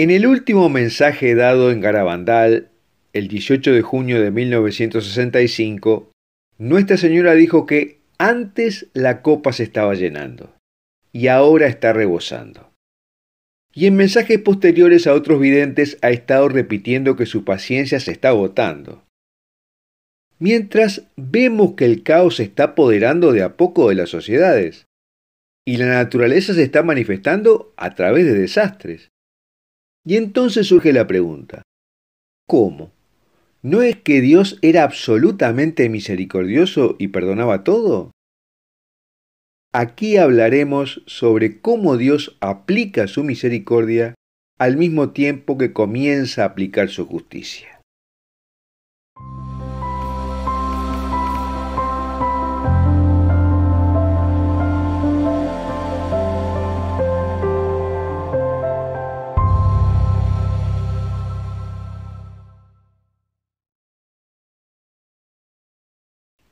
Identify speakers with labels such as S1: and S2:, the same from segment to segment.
S1: En el último mensaje dado en Garabandal, el 18 de junio de 1965, Nuestra Señora dijo que antes la copa se estaba llenando y ahora está rebosando. Y en mensajes posteriores a otros videntes ha estado repitiendo que su paciencia se está agotando. Mientras vemos que el caos se está apoderando de a poco de las sociedades y la naturaleza se está manifestando a través de desastres. Y entonces surge la pregunta, ¿cómo? ¿No es que Dios era absolutamente misericordioso y perdonaba todo? Aquí hablaremos sobre cómo Dios aplica su misericordia al mismo tiempo que comienza a aplicar su justicia.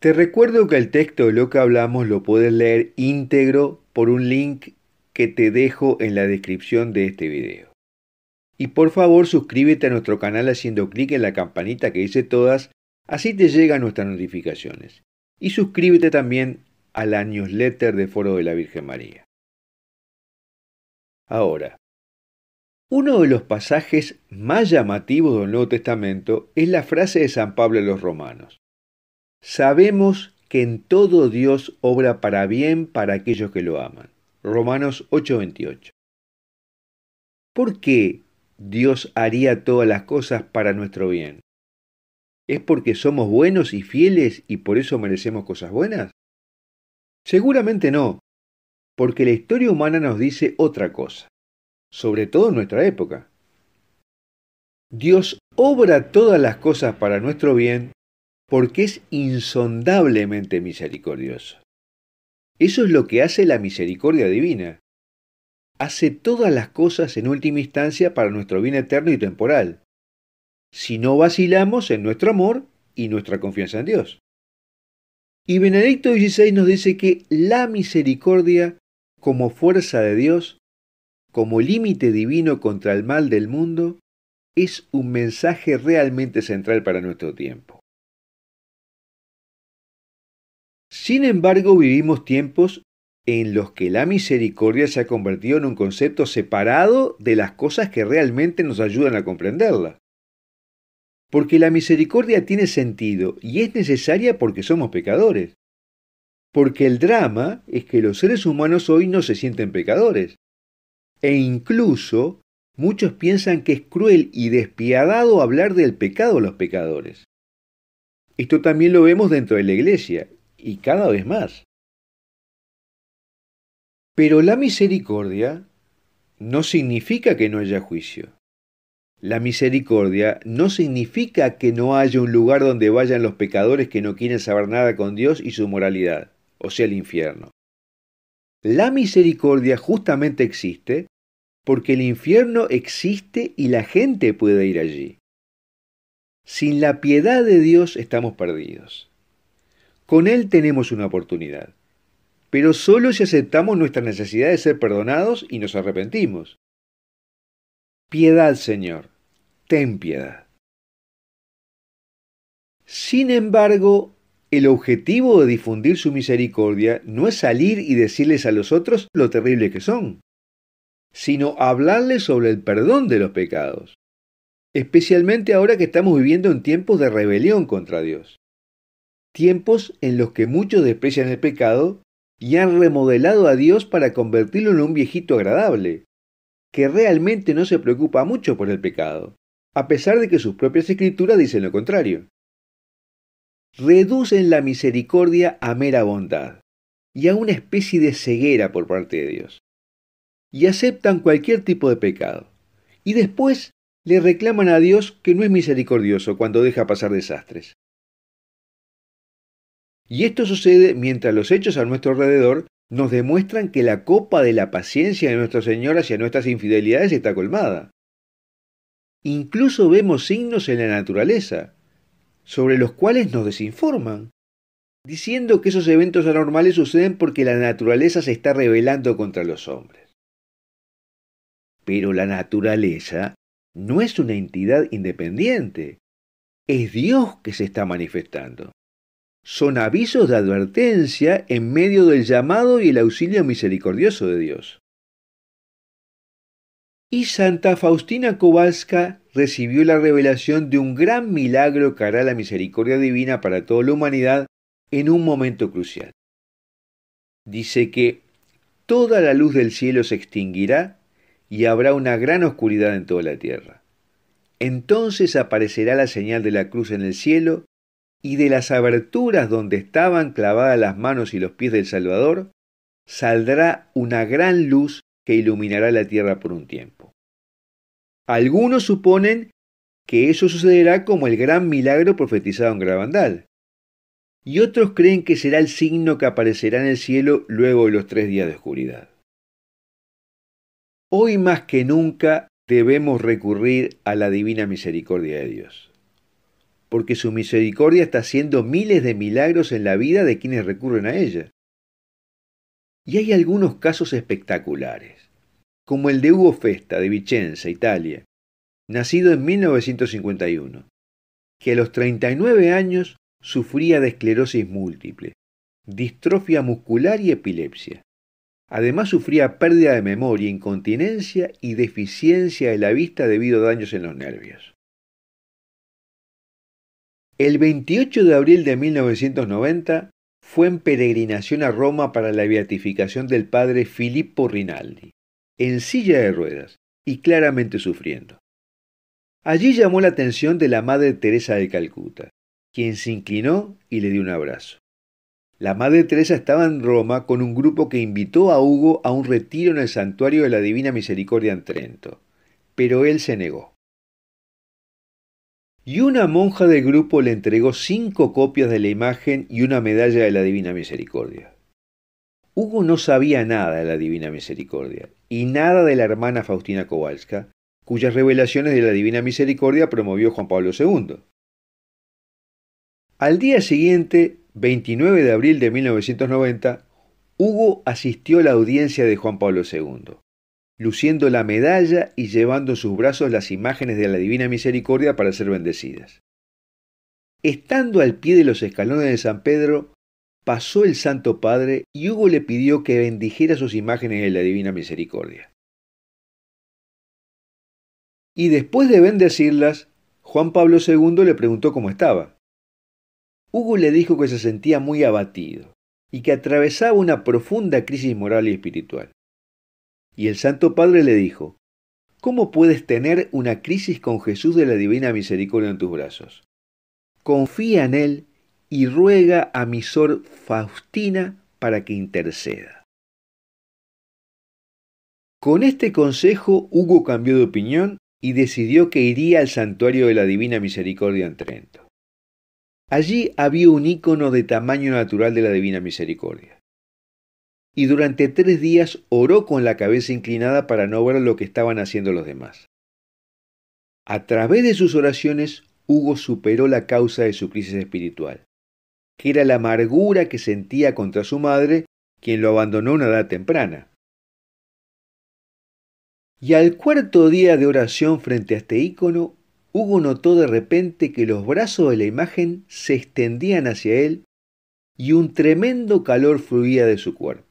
S1: Te recuerdo que el texto de lo que hablamos lo puedes leer íntegro por un link que te dejo en la descripción de este video. Y por favor suscríbete a nuestro canal haciendo clic en la campanita que dice todas, así te llegan nuestras notificaciones. Y suscríbete también a la newsletter de Foro de la Virgen María. Ahora, uno de los pasajes más llamativos del Nuevo Testamento es la frase de San Pablo a los romanos. Sabemos que en todo Dios obra para bien para aquellos que lo aman. Romanos 8:28. ¿Por qué Dios haría todas las cosas para nuestro bien? ¿Es porque somos buenos y fieles y por eso merecemos cosas buenas? Seguramente no, porque la historia humana nos dice otra cosa, sobre todo en nuestra época. Dios obra todas las cosas para nuestro bien porque es insondablemente misericordioso. Eso es lo que hace la misericordia divina. Hace todas las cosas en última instancia para nuestro bien eterno y temporal, si no vacilamos en nuestro amor y nuestra confianza en Dios. Y Benedicto XVI nos dice que la misericordia, como fuerza de Dios, como límite divino contra el mal del mundo, es un mensaje realmente central para nuestro tiempo. Sin embargo, vivimos tiempos en los que la misericordia se ha convertido en un concepto separado de las cosas que realmente nos ayudan a comprenderla. Porque la misericordia tiene sentido y es necesaria porque somos pecadores. Porque el drama es que los seres humanos hoy no se sienten pecadores. E incluso muchos piensan que es cruel y despiadado hablar del pecado a los pecadores. Esto también lo vemos dentro de la iglesia y cada vez más. Pero la misericordia no significa que no haya juicio. La misericordia no significa que no haya un lugar donde vayan los pecadores que no quieren saber nada con Dios y su moralidad, o sea, el infierno. La misericordia justamente existe porque el infierno existe y la gente puede ir allí. Sin la piedad de Dios estamos perdidos. Con Él tenemos una oportunidad, pero solo si aceptamos nuestra necesidad de ser perdonados y nos arrepentimos. Piedad, Señor, ten piedad. Sin embargo, el objetivo de difundir su misericordia no es salir y decirles a los otros lo terribles que son, sino hablarles sobre el perdón de los pecados, especialmente ahora que estamos viviendo en tiempos de rebelión contra Dios tiempos en los que muchos desprecian el pecado y han remodelado a Dios para convertirlo en un viejito agradable, que realmente no se preocupa mucho por el pecado, a pesar de que sus propias escrituras dicen lo contrario. Reducen la misericordia a mera bondad y a una especie de ceguera por parte de Dios, y aceptan cualquier tipo de pecado, y después le reclaman a Dios que no es misericordioso cuando deja pasar desastres. Y esto sucede mientras los hechos a nuestro alrededor nos demuestran que la copa de la paciencia de nuestro Señor hacia nuestras infidelidades está colmada. Incluso vemos signos en la naturaleza, sobre los cuales nos desinforman, diciendo que esos eventos anormales suceden porque la naturaleza se está rebelando contra los hombres. Pero la naturaleza no es una entidad independiente, es Dios que se está manifestando son avisos de advertencia en medio del llamado y el auxilio misericordioso de Dios. Y Santa Faustina Kowalska recibió la revelación de un gran milagro que hará la misericordia divina para toda la humanidad en un momento crucial. Dice que toda la luz del cielo se extinguirá y habrá una gran oscuridad en toda la tierra. Entonces aparecerá la señal de la cruz en el cielo y de las aberturas donde estaban clavadas las manos y los pies del Salvador, saldrá una gran luz que iluminará la tierra por un tiempo. Algunos suponen que eso sucederá como el gran milagro profetizado en Grabandal, y otros creen que será el signo que aparecerá en el cielo luego de los tres días de oscuridad. Hoy más que nunca debemos recurrir a la divina misericordia de Dios porque su misericordia está haciendo miles de milagros en la vida de quienes recurren a ella. Y hay algunos casos espectaculares, como el de Hugo Festa de Vicenza, Italia, nacido en 1951, que a los 39 años sufría de esclerosis múltiple, distrofia muscular y epilepsia. Además sufría pérdida de memoria, incontinencia y deficiencia de la vista debido a daños en los nervios. El 28 de abril de 1990 fue en peregrinación a Roma para la beatificación del padre Filippo Rinaldi, en silla de ruedas y claramente sufriendo. Allí llamó la atención de la Madre Teresa de Calcuta, quien se inclinó y le dio un abrazo. La Madre Teresa estaba en Roma con un grupo que invitó a Hugo a un retiro en el santuario de la Divina Misericordia en Trento, pero él se negó y una monja del grupo le entregó cinco copias de la imagen y una medalla de la Divina Misericordia. Hugo no sabía nada de la Divina Misericordia y nada de la hermana Faustina Kowalska, cuyas revelaciones de la Divina Misericordia promovió Juan Pablo II. Al día siguiente, 29 de abril de 1990, Hugo asistió a la audiencia de Juan Pablo II luciendo la medalla y llevando en sus brazos las imágenes de la Divina Misericordia para ser bendecidas. Estando al pie de los escalones de San Pedro, pasó el Santo Padre y Hugo le pidió que bendijera sus imágenes de la Divina Misericordia. Y después de bendecirlas, Juan Pablo II le preguntó cómo estaba. Hugo le dijo que se sentía muy abatido y que atravesaba una profunda crisis moral y espiritual. Y el Santo Padre le dijo, ¿Cómo puedes tener una crisis con Jesús de la Divina Misericordia en tus brazos? Confía en Él y ruega a mi sor Faustina para que interceda. Con este consejo Hugo cambió de opinión y decidió que iría al santuario de la Divina Misericordia en Trento. Allí había un ícono de tamaño natural de la Divina Misericordia y durante tres días oró con la cabeza inclinada para no ver lo que estaban haciendo los demás. A través de sus oraciones, Hugo superó la causa de su crisis espiritual, que era la amargura que sentía contra su madre, quien lo abandonó a una edad temprana. Y al cuarto día de oración frente a este ícono, Hugo notó de repente que los brazos de la imagen se extendían hacia él y un tremendo calor fluía de su cuerpo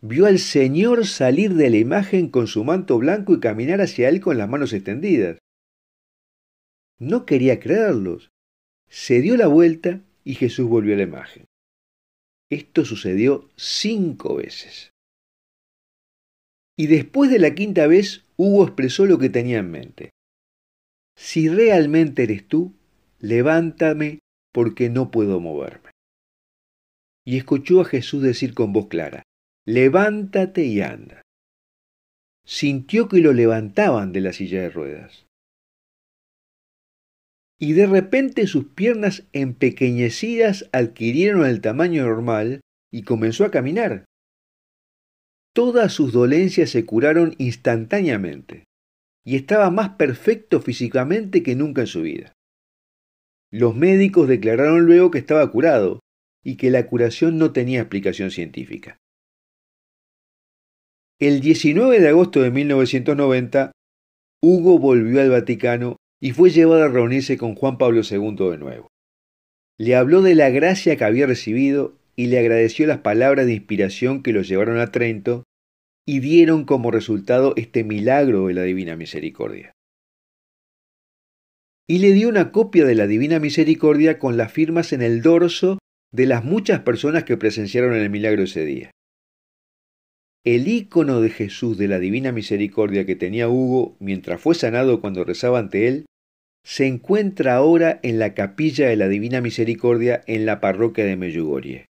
S1: vio al Señor salir de la imagen con su manto blanco y caminar hacia él con las manos extendidas. No quería creerlos. Se dio la vuelta y Jesús volvió a la imagen. Esto sucedió cinco veces. Y después de la quinta vez, Hugo expresó lo que tenía en mente. Si realmente eres tú, levántame porque no puedo moverme. Y escuchó a Jesús decir con voz clara, levántate y anda. Sintió que lo levantaban de la silla de ruedas. Y de repente sus piernas empequeñecidas adquirieron el tamaño normal y comenzó a caminar. Todas sus dolencias se curaron instantáneamente y estaba más perfecto físicamente que nunca en su vida. Los médicos declararon luego que estaba curado y que la curación no tenía explicación científica. El 19 de agosto de 1990, Hugo volvió al Vaticano y fue llevado a reunirse con Juan Pablo II de nuevo. Le habló de la gracia que había recibido y le agradeció las palabras de inspiración que lo llevaron a Trento y dieron como resultado este milagro de la Divina Misericordia. Y le dio una copia de la Divina Misericordia con las firmas en el dorso de las muchas personas que presenciaron el milagro ese día el ícono de Jesús de la divina misericordia que tenía Hugo mientras fue sanado cuando rezaba ante él, se encuentra ahora en la capilla de la Divina Misericordia en la parroquia de Meyugorie.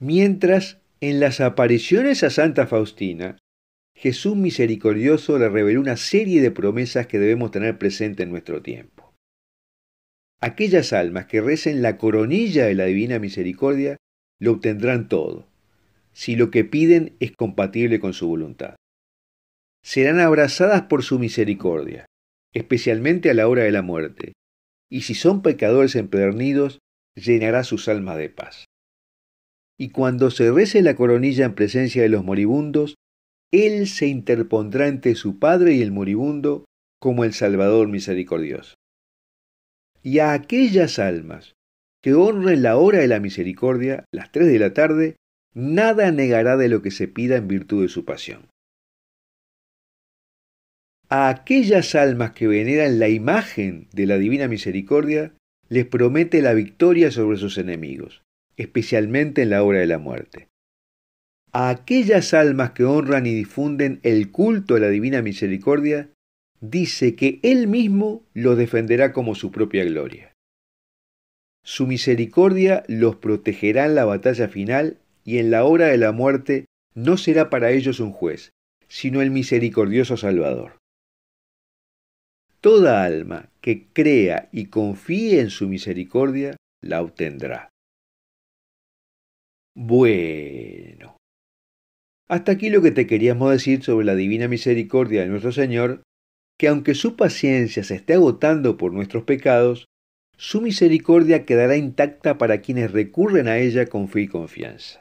S1: Mientras, en las apariciones a Santa Faustina, Jesús misericordioso le reveló una serie de promesas que debemos tener presente en nuestro tiempo. Aquellas almas que recen la coronilla de la Divina Misericordia lo obtendrán todo, si lo que piden es compatible con su voluntad. Serán abrazadas por su misericordia, especialmente a la hora de la muerte, y si son pecadores empedernidos, llenará sus almas de paz. Y cuando se rece la coronilla en presencia de los moribundos, Él se interpondrá entre su Padre y el moribundo como el Salvador misericordioso. Y a aquellas almas que honren la hora de la misericordia, las tres de la tarde, nada negará de lo que se pida en virtud de su pasión. A aquellas almas que veneran la imagen de la Divina Misericordia, les promete la victoria sobre sus enemigos, especialmente en la hora de la muerte. A aquellas almas que honran y difunden el culto a la Divina Misericordia, dice que Él mismo los defenderá como su propia gloria. Su misericordia los protegerá en la batalla final y en la hora de la muerte no será para ellos un juez, sino el misericordioso Salvador. Toda alma que crea y confíe en su misericordia la obtendrá. Bueno. Hasta aquí lo que te queríamos decir sobre la divina misericordia de nuestro Señor, que aunque su paciencia se esté agotando por nuestros pecados, su misericordia quedará intacta para quienes recurren a ella con fe y confianza.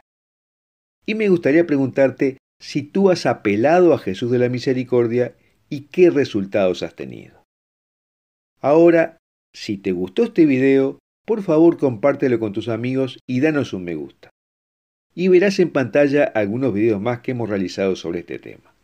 S1: Y me gustaría preguntarte si tú has apelado a Jesús de la Misericordia y qué resultados has tenido. Ahora, si te gustó este video, por favor compártelo con tus amigos y danos un me gusta. Y verás en pantalla algunos videos más que hemos realizado sobre este tema.